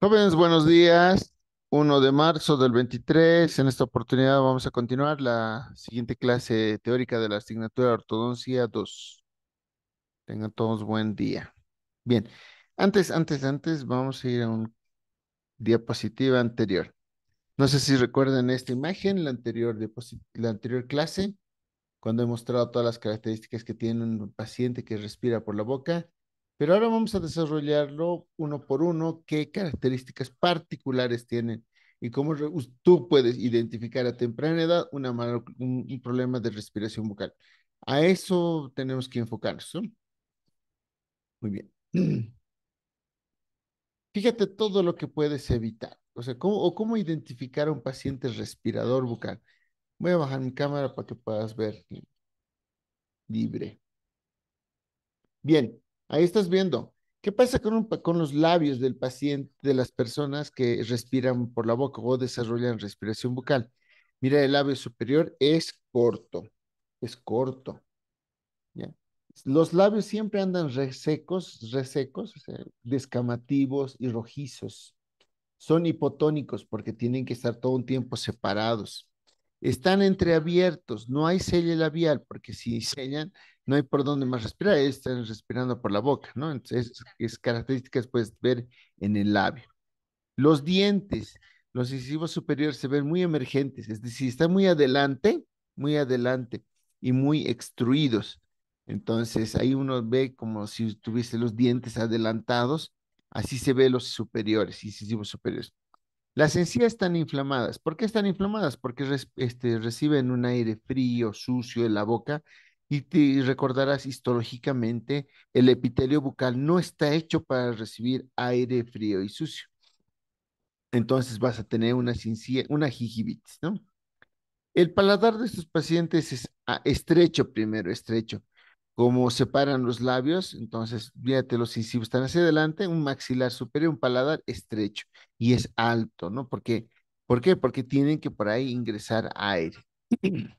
Jóvenes, buenos días. 1 de marzo del 23. En esta oportunidad vamos a continuar la siguiente clase teórica de la asignatura Ortodoncia 2. Tengan todos buen día. Bien, antes, antes, antes, vamos a ir a un diapositiva anterior. No sé si recuerdan esta imagen, la anterior, la anterior clase, cuando he mostrado todas las características que tiene un paciente que respira por la boca pero ahora vamos a desarrollarlo uno por uno, qué características particulares tienen y cómo tú puedes identificar a temprana edad una un, problema de respiración bucal. A eso tenemos que enfocarnos. Muy bien. Fíjate todo lo que puedes evitar. O sea, ¿cómo, cómo identificar a un paciente respirador bucal. Voy a bajar mi cámara para que puedas ver libre. Bien, Ahí estás viendo. ¿Qué pasa con, los labios del paciente, de las personas que respiran por la boca o desarrollan respiración bucal? Mira, el labio superior es corto, es corto. Los labios siempre andan resecos, resecos, descamativos y rojizos. Son hipotónicos porque tienen que estar todo un tiempo separados. Están entreabiertos, no hay sello labial porque si sellan no hay por dónde más respirar, están respirando por la boca, ¿no? Entonces, es características puedes ver en el labio. Los dientes, los incisivos superiores se ven muy emergentes, es decir, están muy adelante, muy adelante y muy extruidos. Entonces, ahí uno ve como si tuviese los dientes adelantados, así se ve los superiores, incisivos superiores. Las encías están inflamadas. ¿Por qué están inflamadas? Porque este, reciben un aire frío, sucio en la boca y, te, recordarás histológicamente, el epitelio bucal no está hecho para recibir aire frío y sucio. Entonces vas a tener una, una ¿no? El paladar de estos pacientes es ah, estrecho primero, estrecho. Como separan los labios, entonces, fíjate, los incisivos están hacia adelante, un maxilar superior, un paladar estrecho y es alto, ¿no? Porque, ¿Por qué? Porque tienen que por ahí ingresar aire.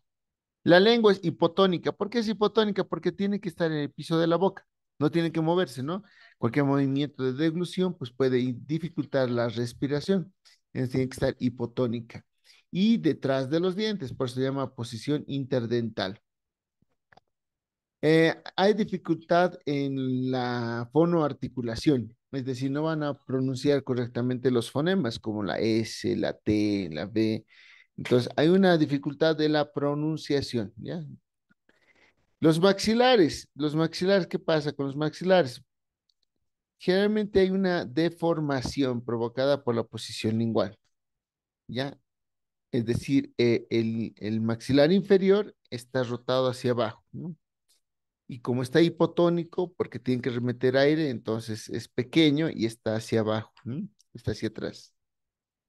La lengua es hipotónica. ¿Por qué es hipotónica? Porque tiene que estar en el piso de la boca, no tiene que moverse, ¿no? Cualquier movimiento de deglución pues puede dificultar la respiración. Entonces tiene que estar hipotónica. Y detrás de los dientes, por eso se llama posición interdental. Eh, hay dificultad en la fonoarticulación, es decir, no van a pronunciar correctamente los fonemas como la S, la T, la B, entonces, hay una dificultad de la pronunciación, ¿ya? Los maxilares, los maxilares, ¿qué pasa con los maxilares? Generalmente hay una deformación provocada por la posición lingual, ¿ya? Es decir, eh, el, maxilar inferior está rotado hacia abajo, Y como está hipotónico, porque tiene que remeter aire, entonces es pequeño y está hacia abajo, está hacia atrás.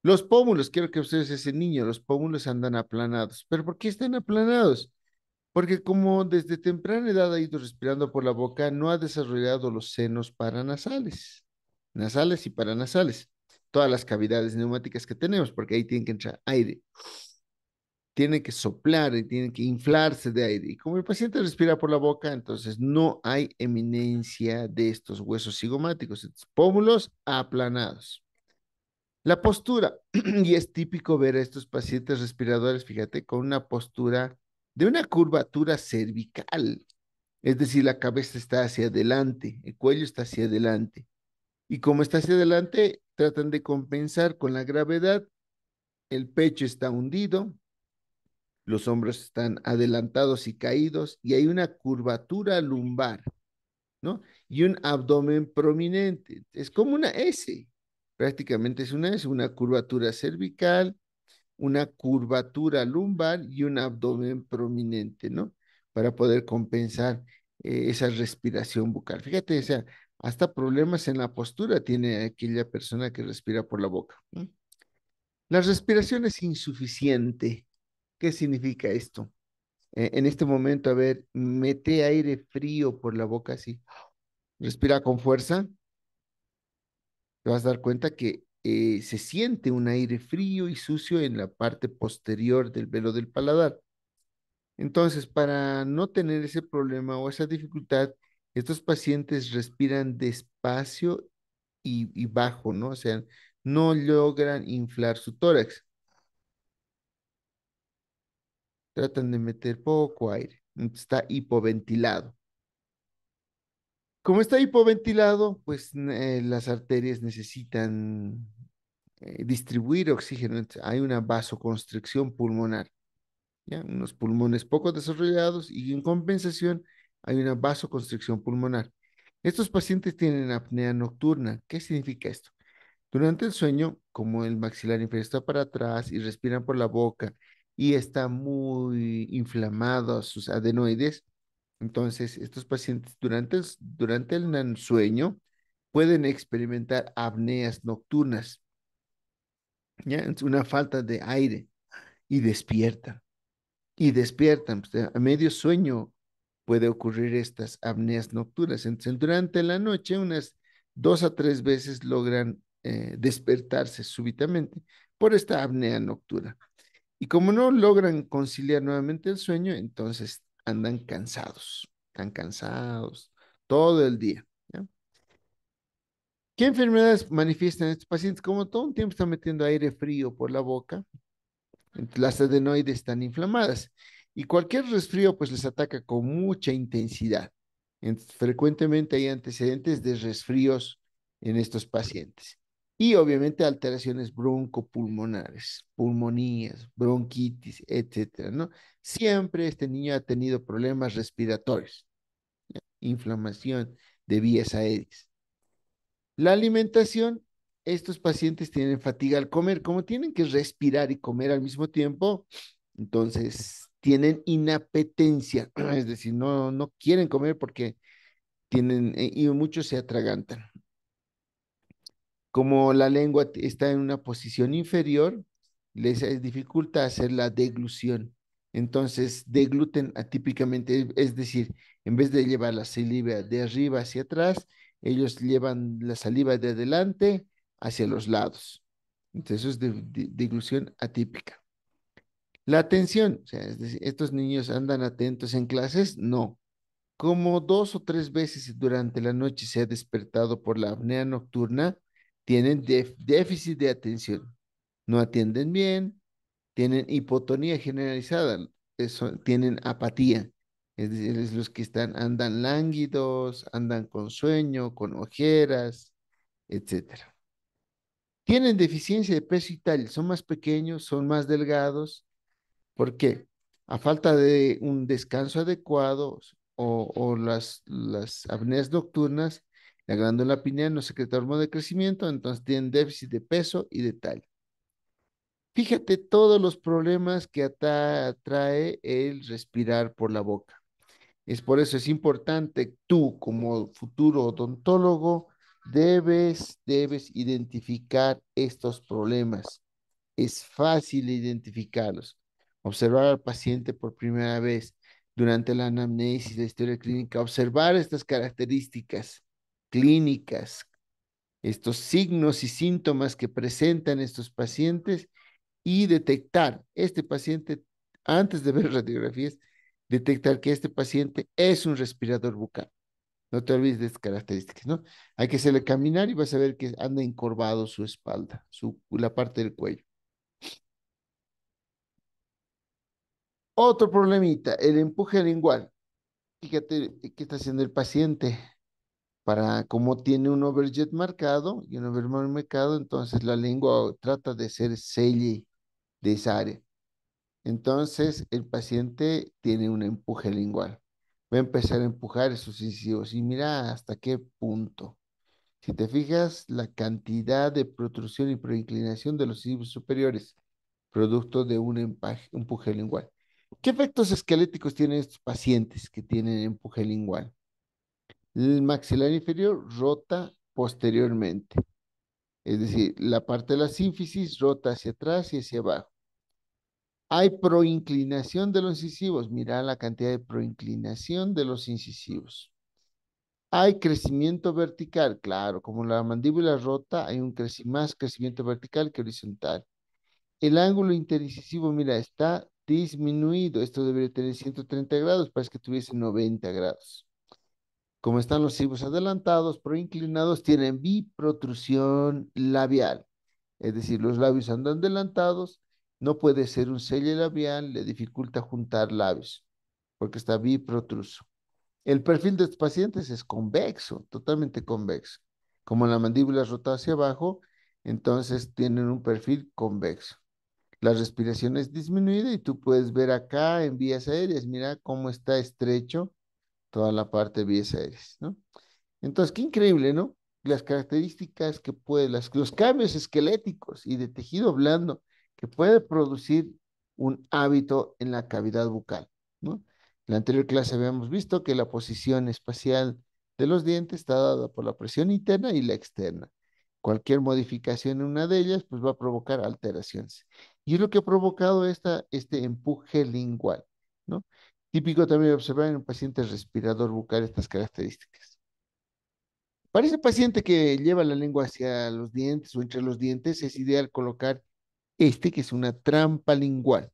Los pómulos, quiero que ustedes ese niño, los pómulos andan aplanados. ¿Pero por qué están aplanados? Porque como desde temprana edad ha ido respirando por la boca, no ha desarrollado los senos paranasales, nasales y paranasales, todas las cavidades neumáticas que tenemos, porque ahí tiene que entrar aire. Tiene que soplar y tiene que inflarse de aire. Y como el paciente respira por la boca, entonces no hay eminencia de estos huesos cigomáticos, estos pómulos aplanados. La postura, y es típico ver a estos pacientes respiradores, fíjate, con una postura de una curvatura cervical, es decir, la cabeza está hacia adelante, el cuello está hacia adelante. Y como está hacia adelante, tratan de compensar con la gravedad, el pecho está hundido, los hombros están adelantados y caídos, y hay una curvatura lumbar, ¿no? Y un abdomen prominente, es como una S, Prácticamente es una, es una curvatura cervical, una curvatura lumbar y un abdomen prominente, ¿no? Para poder compensar eh, esa respiración bucal. Fíjate, o sea, hasta problemas en la postura tiene aquella persona que respira por la boca. La respiración es insuficiente. ¿Qué significa esto? Eh, en este momento, a ver, mete aire frío por la boca así. Respira con fuerza vas a dar cuenta que eh, se siente un aire frío y sucio en la parte posterior del velo del paladar. Entonces, para no tener ese problema o esa dificultad, estos pacientes respiran despacio y, y bajo, ¿no? O sea, no logran inflar su tórax. Tratan de meter poco aire. Está hipoventilado. Como está hipoventilado, pues eh, las arterias necesitan eh, distribuir oxígeno. Hay una vasoconstricción pulmonar. ¿ya? Unos pulmones poco desarrollados y en compensación hay una vasoconstricción pulmonar. Estos pacientes tienen apnea nocturna. ¿Qué significa esto? Durante el sueño, como el maxilar inferior está para atrás y respiran por la boca y está muy inflamado sus adenoides, entonces, estos pacientes durante el, durante el sueño pueden experimentar apneas nocturnas, ¿ya? una falta de aire y despiertan. Y despiertan, pues, a medio sueño puede ocurrir estas apneas nocturnas. Entonces, durante la noche, unas dos a tres veces logran eh, despertarse súbitamente por esta apnea nocturna. Y como no logran conciliar nuevamente el sueño, entonces andan cansados, están cansados todo el día. ¿Qué enfermedades manifiestan estos pacientes? Como todo un tiempo están metiendo aire frío por la boca, las adenoides están inflamadas y cualquier resfrío pues les ataca con mucha intensidad. frecuentemente hay antecedentes de resfríos en estos pacientes y obviamente alteraciones broncopulmonares, pulmonías, bronquitis, etcétera, ¿no? Siempre este niño ha tenido problemas respiratorios, inflamación de vías aéreas. La alimentación, estos pacientes tienen fatiga al comer, como tienen que respirar y comer al mismo tiempo, entonces tienen inapetencia, es decir, no, no quieren comer porque tienen, eh, y muchos se atragantan. Como la lengua está en una posición inferior, les dificulta hacer la deglución. Entonces, degluten atípicamente, es decir, en vez de llevar la saliva de arriba hacia atrás, ellos llevan la saliva de adelante hacia los lados. Entonces, eso es deglución atípica. La atención, o sea, es decir, estos niños andan atentos en clases, no. Como dos o tres veces durante la noche se ha despertado por la apnea nocturna, tienen déficit de atención, no atienden bien, tienen hipotonía generalizada, eso, tienen apatía, es decir, es los que están, andan lánguidos, andan con sueño, con ojeras, etc. Tienen deficiencia de peso y tal, son más pequeños, son más delgados, ¿por qué? A falta de un descanso adecuado o, las, las apneas nocturnas, la glándula pineal no secreta hormona de crecimiento, entonces tienen déficit de peso y de talla. Fíjate todos los problemas que atrae el respirar por la boca. Es por eso es importante tú como futuro odontólogo debes debes identificar estos problemas. Es fácil identificarlos. Observar al paciente por primera vez durante la anamnesis, la historia clínica, observar estas características clínicas, estos signos y síntomas que presentan estos pacientes y detectar este paciente, antes de ver radiografías, detectar que este paciente es un respirador bucal. No te olvides de estas características, ¿no? Hay que hacerle caminar y vas a ver que anda encorvado su espalda, su, la parte del cuello. Otro problemita, el empuje lingual. Fíjate qué está haciendo el paciente para como tiene un overjet marcado y un overman marcado, entonces la lengua trata de ser selle de esa área. Entonces el paciente tiene un empuje lingual. Va a empezar a empujar esos incisivos y mira hasta qué punto. Si te fijas, la cantidad de protrusión y proinclinación de los incisivos superiores, producto de un empuje lingual. ¿Qué efectos esqueléticos tienen estos pacientes que tienen empuje lingual? El maxilar inferior rota posteriormente. Es decir, la parte de la sínfisis rota hacia atrás y hacia abajo. Hay proinclinación de los incisivos. Mira la cantidad de proinclinación de los incisivos. Hay crecimiento vertical, claro, como la mandíbula rota, hay un más crecimiento vertical que horizontal. El ángulo interincisivo, mira, está disminuido. Esto debería tener 130 grados, parece que tuviese 90 grados. Como están los cibos adelantados, proinclinados, tienen biprotrusión labial. Es decir, los labios andan adelantados, no puede ser un sello labial, le dificulta juntar labios, porque está biprotruso. El perfil de estos pacientes es convexo, totalmente convexo. Como la mandíbula es rotada hacia abajo, entonces tienen un perfil convexo. La respiración es disminuida y tú puedes ver acá en vías aéreas, mira cómo está estrecho toda la parte de vías ¿no? Entonces, qué increíble, ¿no? Las características que puede, los cambios esqueléticos y de tejido blando que puede producir un hábito en la cavidad bucal, ¿no? En la anterior clase habíamos visto que la posición espacial de los dientes está dada por la presión interna y la externa. Cualquier modificación en una de ellas, pues va a provocar alteraciones. Y es lo que ha provocado esta, este empuje lingual, ¿no? Típico también observar en un paciente respirador bucal estas características. Para ese paciente que lleva la lengua hacia los dientes o entre los dientes, es ideal colocar este, que es una trampa lingual.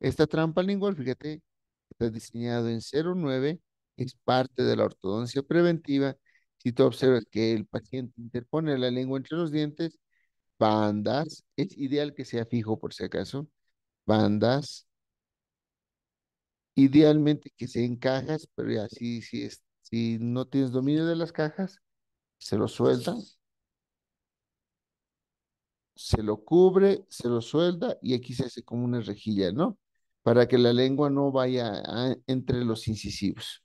Esta trampa lingual, fíjate, está diseñada en 09, es parte de la ortodoncia preventiva. Si tú observas que el paciente interpone la lengua entre los dientes, bandas, es ideal que sea fijo por si acaso, bandas, idealmente que se encajas, pero ya si, si no tienes dominio de las cajas, se lo suelta, se lo cubre, se lo suelda y aquí se hace como una rejilla, ¿no? Para que la lengua no vaya entre los incisivos.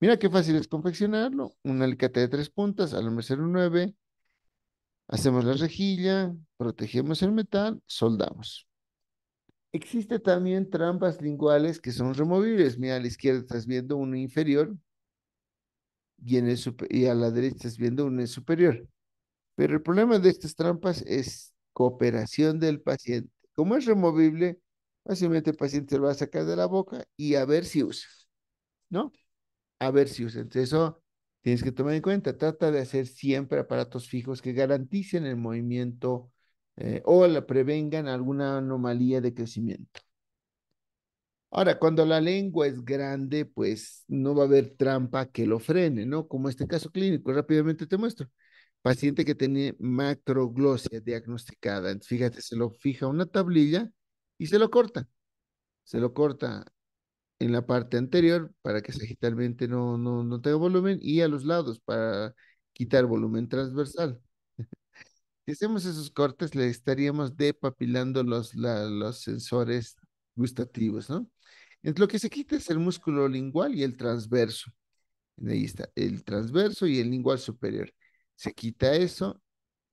Mira qué fácil es confeccionarlo. un alicate de tres puntas, número 09, hacemos la rejilla, protegemos el metal, soldamos. Existe también trampas linguales que son removibles. Mira, a la izquierda estás viendo uno inferior y, y a la derecha estás viendo uno superior. Pero el problema de estas trampas es cooperación del paciente. Como es removible, fácilmente el paciente lo va a sacar de la boca y a ver si usa, ¿no? A ver si usa. Entonces eso tienes que tomar en cuenta. Trata de hacer siempre aparatos fijos que garanticen el movimiento eh, o la prevengan alguna anomalía de crecimiento. Ahora, cuando la lengua es grande, pues no va a haber trampa que lo frene, ¿no? Como este caso clínico, rápidamente te muestro. Paciente que tiene macroglosia diagnosticada. Fíjate, se lo fija una tablilla y se lo corta. Se lo corta en la parte anterior para que sagitalmente no, no, no tenga volumen y a los lados para quitar volumen transversal. Si hacemos esos cortes, le estaríamos depapilando los, los sensores gustativos, ¿no? Entonces, lo que se quita es el músculo lingual y el transverso. Ahí está, el transverso y el lingual superior. Se quita eso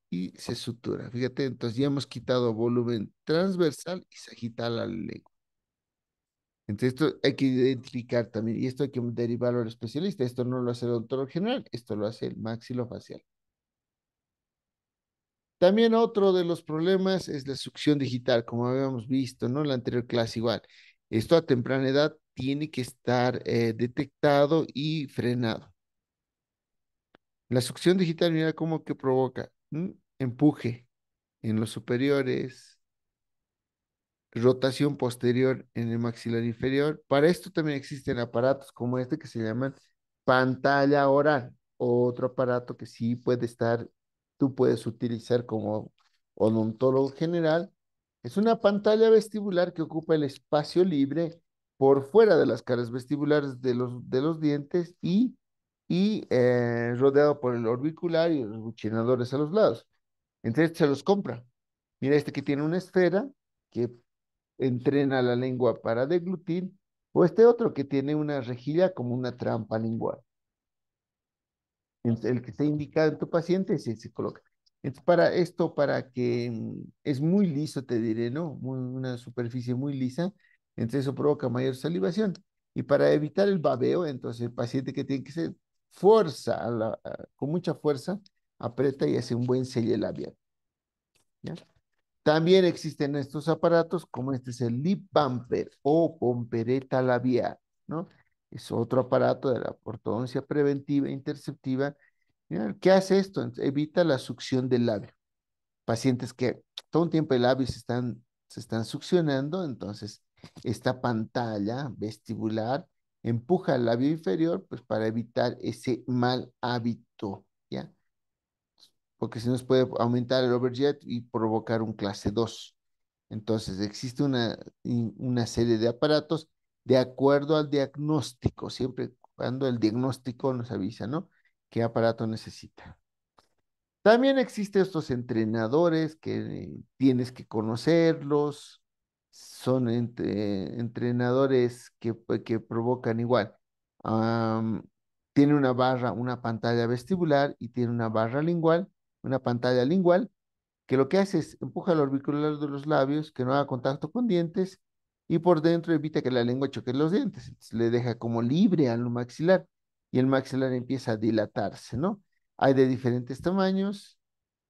y se sutura. Fíjate, entonces ya hemos quitado volumen transversal y sagital al lengua. Entonces esto hay que identificar también, y esto hay que derivarlo al especialista. Esto no lo hace el doctor general, esto lo hace el maxilofacial. También otro de los problemas es la succión digital, como habíamos visto, ¿no? En la anterior clase igual. Esto a temprana edad tiene que estar eh, detectado y frenado. La succión digital, mira cómo que provoca empuje en los superiores, rotación posterior en el maxilar inferior. Para esto también existen aparatos como este que se llaman pantalla oral, otro aparato que sí puede estar tú puedes utilizar como odontólogo general, es una pantalla vestibular que ocupa el espacio libre por fuera de las caras vestibulares de los, de los dientes y, y eh, rodeado por el orbicular y los buchinadores a los lados. Entonces se los compra. Mira este que tiene una esfera que entrena la lengua para deglutir o este otro que tiene una rejilla como una trampa lingual el que esté indicado en tu paciente, se, se coloca. Entonces, para esto, para que mm, es muy liso, te diré, ¿no? una superficie muy lisa, entonces eso provoca mayor salivación. Y para evitar el babeo, entonces el paciente que tiene que ser, fuerza, con mucha fuerza, aprieta y hace un buen sello labial. ¿Ya? También existen estos aparatos, como este es el lip bumper o pompereta labial, ¿no? es otro aparato de la ortodoncia preventiva e interceptiva. ¿Qué hace esto? Evita la succión del labio. Pacientes que todo un tiempo el labio se están, se están succionando, entonces esta pantalla vestibular empuja el labio inferior pues, para evitar ese mal hábito, ¿ya? Porque si nos puede aumentar el overjet y provocar un clase 2. Entonces existe una, una serie de aparatos de acuerdo al diagnóstico, siempre cuando el diagnóstico nos avisa, ¿no? ¿Qué aparato necesita? También existen estos entrenadores que tienes que conocerlos, son entrenadores que, pues, que, provocan igual. tiene una barra, una pantalla vestibular y tiene una barra lingual, una pantalla lingual, que lo que hace es empuja el orbicular de los labios, que no haga contacto con dientes y por dentro evita que la lengua choque los dientes. le deja como libre al maxilar y el maxilar empieza a dilatarse, ¿no? Hay de diferentes tamaños.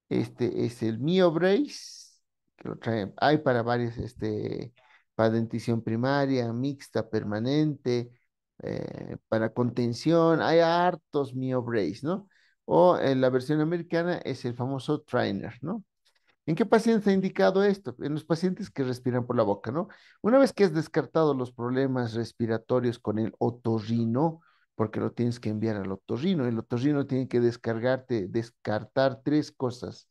Este es el brace que lo trae, hay para varias, este, para dentición primaria, mixta, permanente, eh, para contención, hay hartos Mio Brace, ¿no? O en la versión americana es el famoso trainer, ¿no? ¿En qué pacientes ha indicado esto? En los pacientes que respiran por la boca, ¿no? Una vez que has descartado los problemas respiratorios con el otorrino, porque lo tienes que enviar al otorrino, el otorrino tiene que descargarte, descartar tres cosas,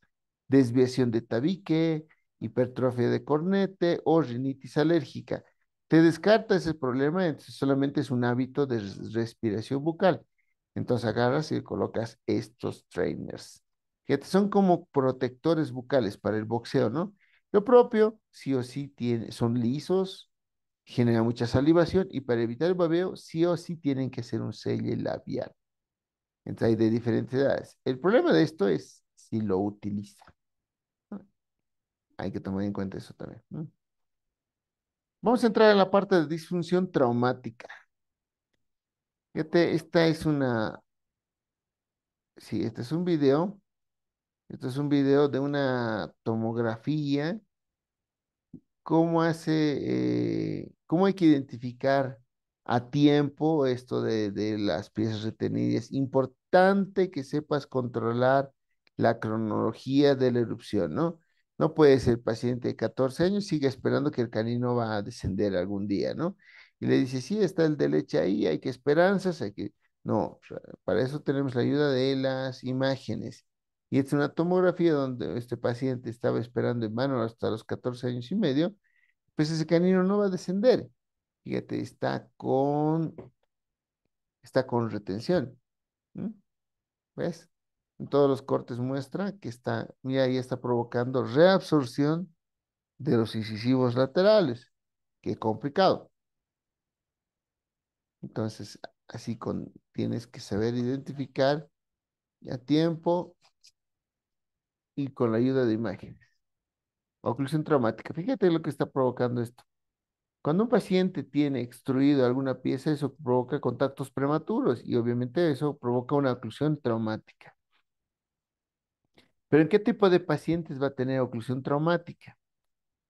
desviación de tabique, hipertrofia de cornete o rinitis alérgica. Te descarta ese problema, entonces solamente es un hábito de respiración bucal. Entonces agarras y colocas estos trainers. Fíjate, son como protectores bucales para el boxeo, ¿no? Lo propio, sí o sí, son lisos, genera mucha salivación y para evitar el babeo, sí o sí tienen que hacer un sello labial. Entonces hay de diferentes edades. El problema de esto es si lo utiliza. Ah, hay que tomar en cuenta eso también. Vamos a entrar a la parte de disfunción traumática. Fíjate, esta es una... Sí, este es un video esto es un video de una tomografía. ¿Cómo hace, eh, cómo hay que identificar a tiempo esto de, las piezas retenidas? Importante que sepas controlar la cronología de la erupción, ¿no? No puede ser paciente de 14 años, sigue esperando que el canino va a descender algún día, ¿no? Y le dice, sí, está el de leche ahí, hay que esperanzas, hay que... No, para eso tenemos la ayuda de las imágenes. Y es una tomografía donde este paciente estaba esperando en mano hasta los 14 años y medio, pues ese canino no va a descender. Fíjate, está con, está con retención. ¿Ves? En todos los cortes muestra que está, mira, ahí está provocando reabsorción de los incisivos laterales. Qué complicado. Entonces, así con, tienes que saber identificar a tiempo y con la ayuda de imágenes. Oclusión traumática. Fíjate lo que está provocando esto. Cuando un paciente tiene extruido alguna pieza, eso provoca contactos prematuros y obviamente eso provoca una oclusión traumática. Pero ¿en qué tipo de pacientes va a tener oclusión traumática?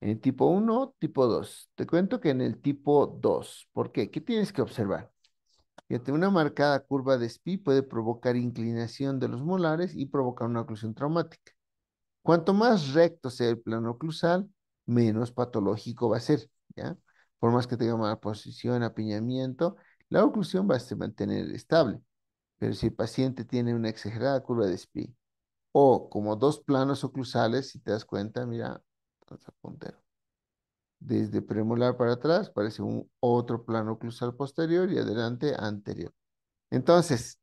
¿En el tipo 1 tipo 2? Te cuento que en el tipo 2. ¿Por qué? ¿Qué tienes que observar? Fíjate, una marcada curva de SPI puede provocar inclinación de los molares y provocar una oclusión traumática. Cuanto más recto sea el plano oclusal, menos patológico va a ser, ¿ya? Por más que tenga mala posición, apiñamiento, la oclusión va a mantener estable. Pero si el paciente tiene una exagerada curva de SPI o como dos planos oclusales, si te das cuenta, mira, puntero. Desde premolar para atrás parece un otro plano oclusal posterior y adelante anterior. Entonces,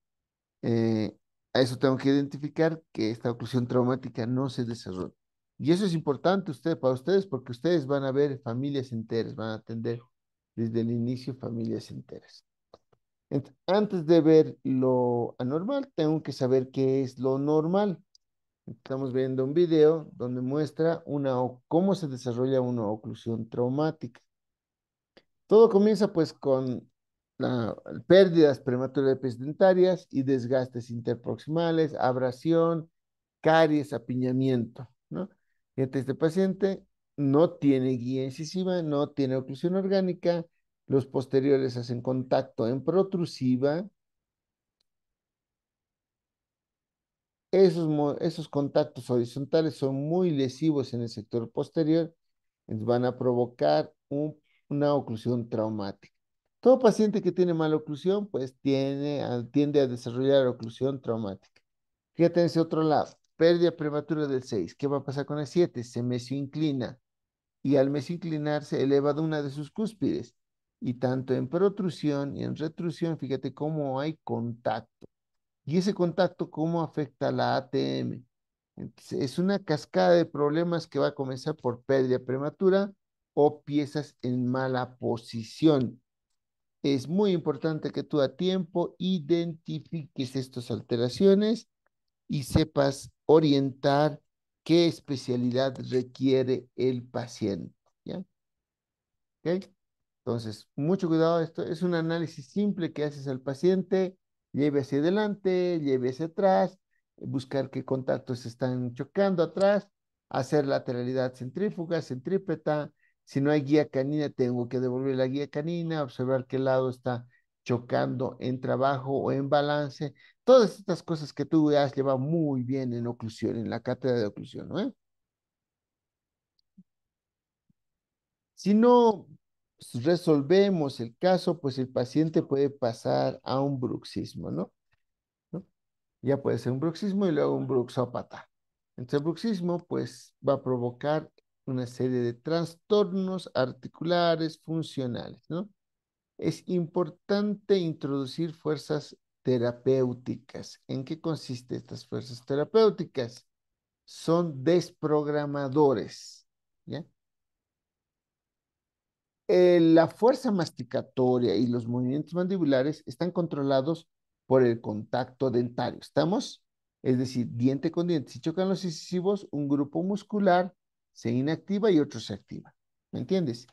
eh, a eso tengo que identificar que esta oclusión traumática no se desarrolla. Y eso es importante usted, para ustedes porque ustedes van a ver familias enteras, van a atender desde el inicio familias enteras. antes de ver lo anormal, tengo que saber qué es lo normal. Estamos viendo un video donde muestra una, cómo se desarrolla una oclusión traumática. Todo comienza pues con pérdidas prematuras dentarias y desgastes interproximales, abrasión, caries, apiñamiento, ¿no? este paciente no tiene guía incisiva, no tiene oclusión orgánica, los posteriores hacen contacto en protrusiva, Esos, esos, contactos horizontales son muy lesivos en el sector posterior, van a provocar una oclusión traumática. Todo paciente que tiene mala oclusión, pues tiene, ah, tiende a desarrollar oclusión traumática. Fíjate en ese otro lado, pérdida prematura del 6. ¿Qué va a pasar con el 7? Se mesi-inclina y al se eleva de una de sus cúspides. Y tanto en protrusión y en retrusión, fíjate cómo hay contacto. Y ese contacto, ¿cómo afecta la ATM? es una cascada de problemas que va a comenzar por pérdida prematura o piezas en mala posición. Es muy importante que tú a tiempo identifiques estas alteraciones y sepas orientar qué especialidad requiere el paciente. ¿ya? Entonces, mucho cuidado, esto es un análisis simple que haces al paciente, lleve hacia adelante, lleve hacia atrás, buscar qué contactos están chocando atrás, hacer lateralidad centrífuga, centrípeta, si no hay guía canina, tengo que devolver la guía canina, observar qué lado está chocando en trabajo o en balance. Todas estas cosas que tú has llevado muy bien en oclusión, en la cátedra de oclusión, ¿no? Eh? Si no resolvemos el caso, pues el paciente puede pasar a un bruxismo, ¿no? Ya puede ser un bruxismo y luego un bruxópata. Entonces el bruxismo pues va a provocar una serie de trastornos articulares funcionales, ¿no? Es importante introducir fuerzas terapéuticas. ¿En qué consisten estas fuerzas terapéuticas? Son desprogramadores, eh, la fuerza masticatoria y los movimientos mandibulares están controlados por el contacto dentario. ¿Estamos? Es decir, diente con diente. Si chocan los incisivos, un grupo muscular se inactiva y otro se activa. ¿Me entiendes?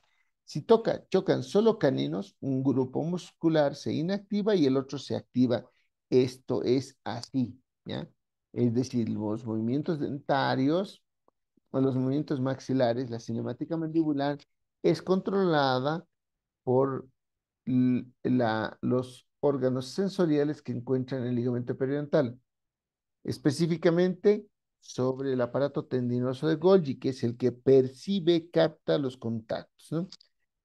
Si toca, chocan solo caninos, un grupo muscular se inactiva y el otro se activa. Esto es así, ¿ya? Es decir, los movimientos dentarios o los movimientos maxilares, la cinemática mandibular, es controlada por la, los órganos sensoriales que encuentran el ligamento periodontal. Específicamente, sobre el aparato tendinoso de Golgi, que es el que percibe, capta los contactos, ¿no?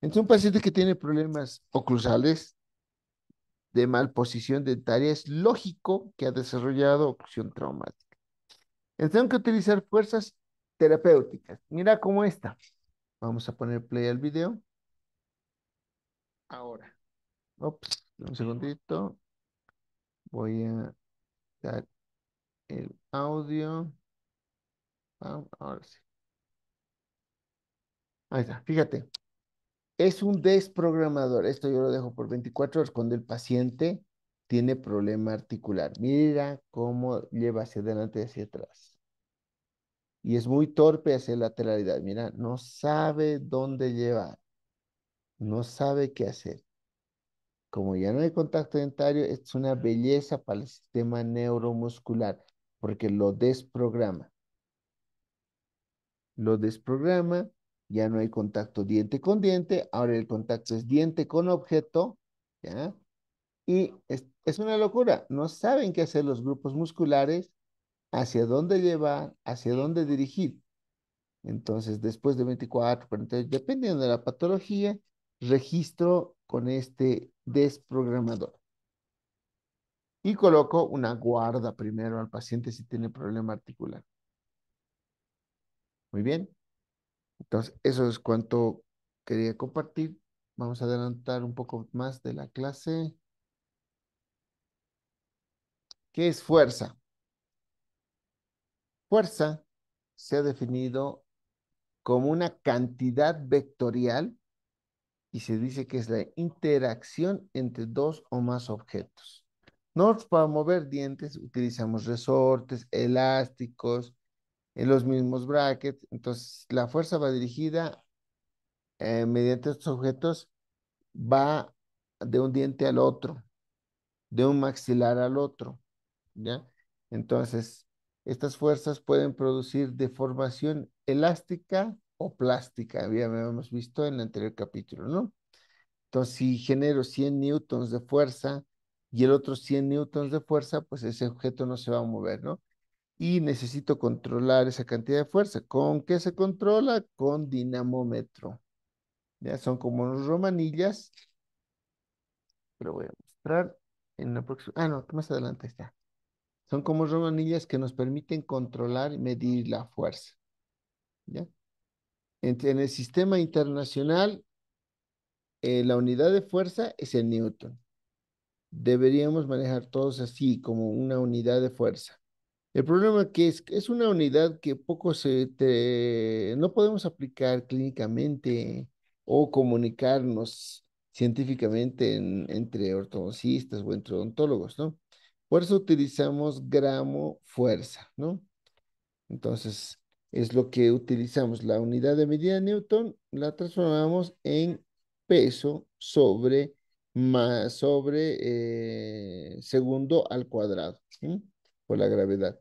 Entonces, un paciente que tiene problemas oclusales de mal malposición dentaria es lógico que ha desarrollado oclusión traumática. Entonces, tengo que utilizar fuerzas terapéuticas. Mira cómo está. Vamos a poner play al video. Ahora. Ops, un segundito. Voy a dar el audio. Ah, ahora sí. Ahí está, fíjate. Es un desprogramador. Esto yo lo dejo por 24 horas cuando el paciente tiene problema articular. Mira cómo lleva hacia adelante y hacia atrás. Y es muy torpe hacia lateralidad. Mira, no sabe dónde llevar. No sabe qué hacer. Como ya no hay contacto dentario, es una belleza para el sistema neuromuscular porque lo desprograma lo desprograma, ya no hay contacto diente con diente, ahora el contacto es diente con objeto, ¿ya? Y es, una locura, no saben qué hacer los grupos musculares, hacia dónde llevar, hacia dónde dirigir. Entonces, después de 24, 40, dependiendo de la patología, registro con este desprogramador. Y coloco una guarda primero al paciente si tiene problema articular. Muy bien. Entonces, eso es cuanto quería compartir. Vamos a adelantar un poco más de la clase. ¿Qué es fuerza? Fuerza se ha definido como una cantidad vectorial y se dice que es la interacción entre dos o más objetos. Nosotros para mover dientes utilizamos resortes, elásticos, en los mismos brackets. Entonces, la fuerza va dirigida eh, mediante estos objetos, va de un diente al otro, de un maxilar al otro, ¿ya? Entonces, estas fuerzas pueden producir deformación elástica o plástica, ya habíamos visto en el anterior capítulo, ¿no? Entonces, si genero 100 newtons de fuerza y el otro 100 newtons de fuerza, pues ese objeto no se va a mover, ¿no? y necesito controlar esa cantidad de fuerza. ¿Con qué se controla? Con dinamómetro. Ya son como romanillas. Lo voy a mostrar en la próxima. Ah, no, más adelante está. Son como romanillas que nos permiten controlar y medir la fuerza. ¿Ya? En, el sistema internacional, eh, la unidad de fuerza es el newton. Deberíamos manejar todos así, como una unidad de fuerza. El problema que es una unidad que poco se no podemos aplicar clínicamente o comunicarnos científicamente entre ortodoncistas o entre odontólogos, ¿no? Por eso utilizamos gramo fuerza, ¿no? Entonces, es lo que utilizamos. La unidad de medida de Newton la transformamos en peso sobre, más sobre eh, segundo al cuadrado, ¿sí? por la gravedad.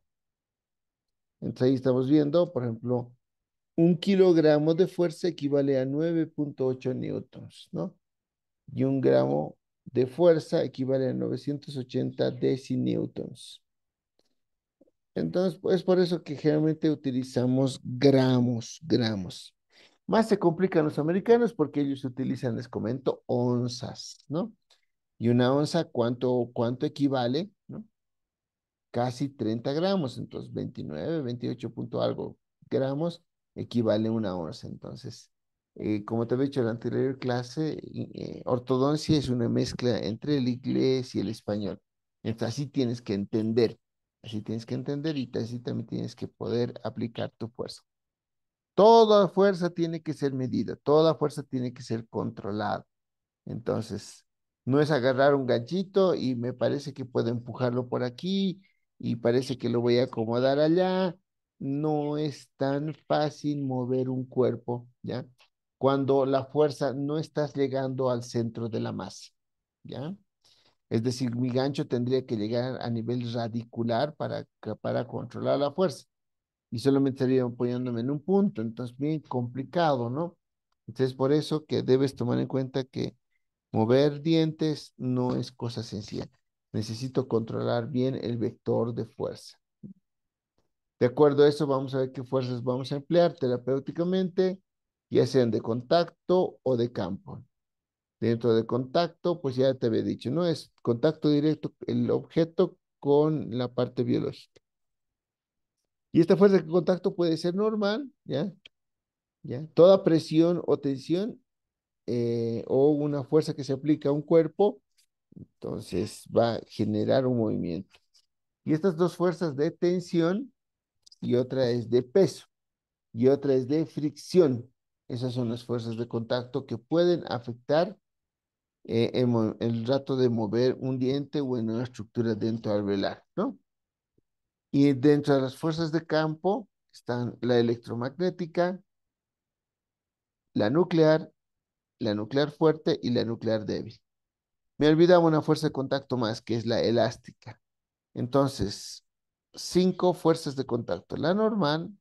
Entonces ahí estamos viendo, por ejemplo, un kilogramo de fuerza equivale a 9.8 newtons, ¿no? Y un gramo de fuerza equivale a 980 decinewtons. Entonces, es pues por eso que generalmente utilizamos gramos, gramos. Más se complican los americanos porque ellos utilizan, les comento, onzas, ¿no? Y una onza, ¿cuánto, cuánto equivale? ¿no? casi 30 gramos, entonces 29, 28 punto algo gramos equivale a una onza. Entonces, eh, como te había dicho en la anterior clase, eh, ortodoncia es una mezcla entre el inglés y el español. Entonces, así tienes que entender, así tienes que entender y así también tienes que poder aplicar tu fuerza. Toda fuerza tiene que ser medida, toda fuerza tiene que ser controlada. Entonces, no es agarrar un ganchito y me parece que puedo empujarlo por aquí y parece que lo voy a acomodar allá. No es tan fácil mover un cuerpo, ¿ya? Cuando la fuerza no estás llegando al centro de la masa, ¿ya? Es decir, mi gancho tendría que llegar a nivel radicular para, para controlar la fuerza. Y solamente estaría apoyándome en un punto, entonces bien complicado, ¿no? Entonces, por eso que debes tomar en cuenta que mover dientes no es cosa sencilla necesito controlar bien el vector de fuerza. De acuerdo a eso, vamos a ver qué fuerzas vamos a emplear terapéuticamente, ya sean de contacto o de campo. Dentro de contacto, pues ya te había dicho, ¿no? Es contacto directo el objeto con la parte biológica. Y esta fuerza de contacto puede ser normal, ¿ya? ¿Ya? Toda presión o tensión eh, o una fuerza que se aplica a un cuerpo entonces va a generar un movimiento. Y estas dos fuerzas de tensión y otra es de peso y otra es de fricción. Esas son las fuerzas de contacto que pueden afectar eh, el, rato de mover un diente o en una estructura dentro del velar, ¿no? Y dentro de las fuerzas de campo están la electromagnética, la nuclear, la nuclear fuerte y la nuclear débil. Me olvidaba una fuerza de contacto más, que es la elástica. Entonces, cinco fuerzas de contacto. La normal,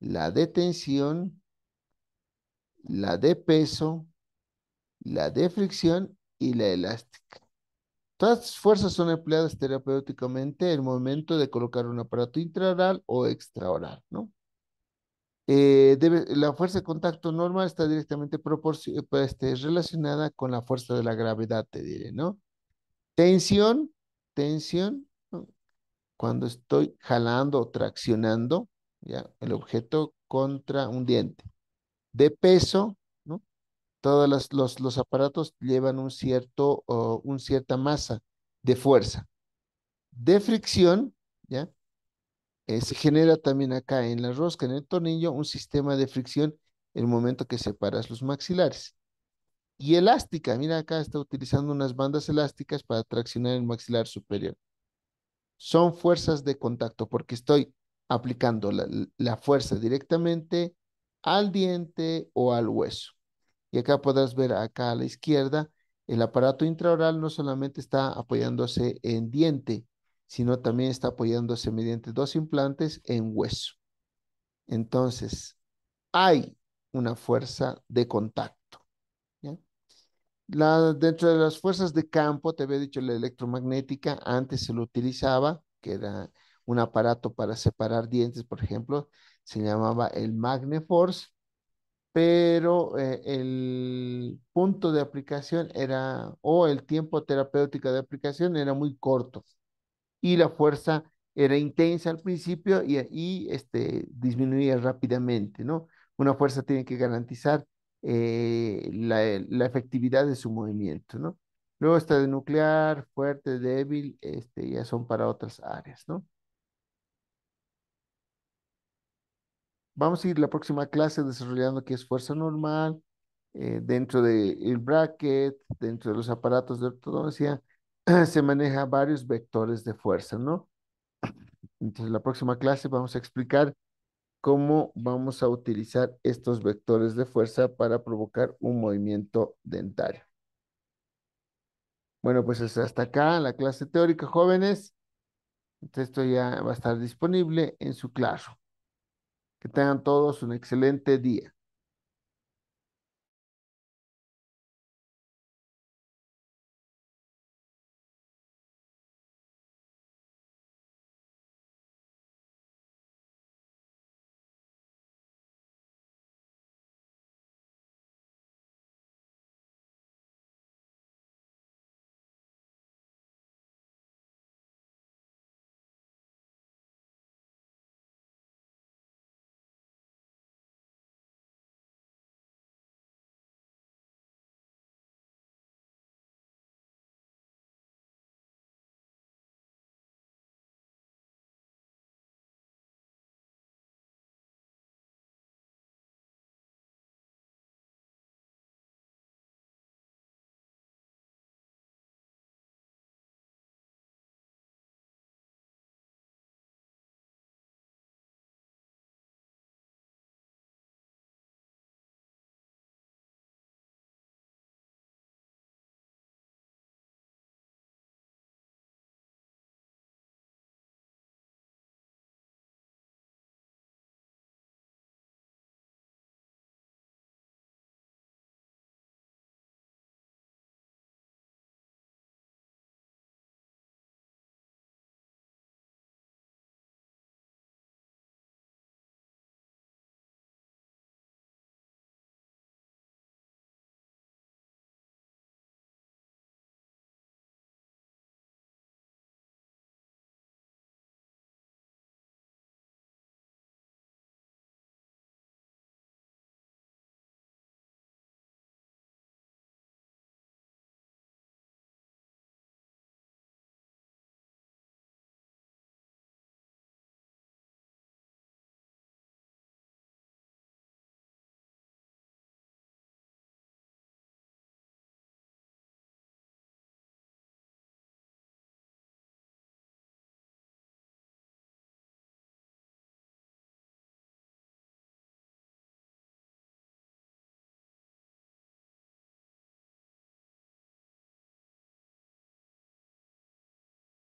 la de tensión, la de peso, la de fricción y la elástica. Todas estas fuerzas son empleadas terapéuticamente en el momento de colocar un aparato intraoral o extraoral, ¿no? Eh, la fuerza de contacto normal está directamente eh, pues, este, relacionada con la fuerza de la gravedad, te diré, ¿no? Tensión, tensión, cuando estoy jalando o traccionando ¿ya? el objeto contra un diente. De peso, ¿no? Todos los, los, aparatos llevan un cierto, o una cierta masa de fuerza. De fricción, ¿ya? Eh, se genera también acá en la rosca, en el tornillo, un sistema de fricción en el momento que separas los maxilares. Y elástica, mira acá está utilizando unas bandas elásticas para traccionar el maxilar superior. Son fuerzas de contacto porque estoy aplicando la fuerza directamente al diente o al hueso. Y acá podrás ver acá a la izquierda, el aparato intraoral no solamente está apoyándose en diente, sino también está apoyándose mediante dos implantes en hueso. Entonces, hay una fuerza de contacto. dentro de las fuerzas de campo, te había dicho la electromagnética, antes se lo utilizaba, que era un aparato para separar dientes, por ejemplo, se llamaba el Magneforce, pero eh, el punto de aplicación era, o el tiempo terapéutico de aplicación era muy corto y la fuerza era intensa al principio y, ahí este, disminuía rápidamente, ¿no? Una fuerza tiene que garantizar eh, la, efectividad de su movimiento, ¿no? Luego está de nuclear, fuerte, débil, este, ya son para otras áreas, ¿no? Vamos a ir la próxima clase desarrollando qué es fuerza normal, eh, dentro del el bracket, dentro de los aparatos de ortodoncia, se maneja varios vectores de fuerza, ¿no? Entonces, en la próxima clase vamos a explicar cómo vamos a utilizar estos vectores de fuerza para provocar un movimiento dentario. Bueno, pues hasta acá la clase teórica, jóvenes. Esto ya va a estar disponible en su clase. Que tengan todos un excelente día.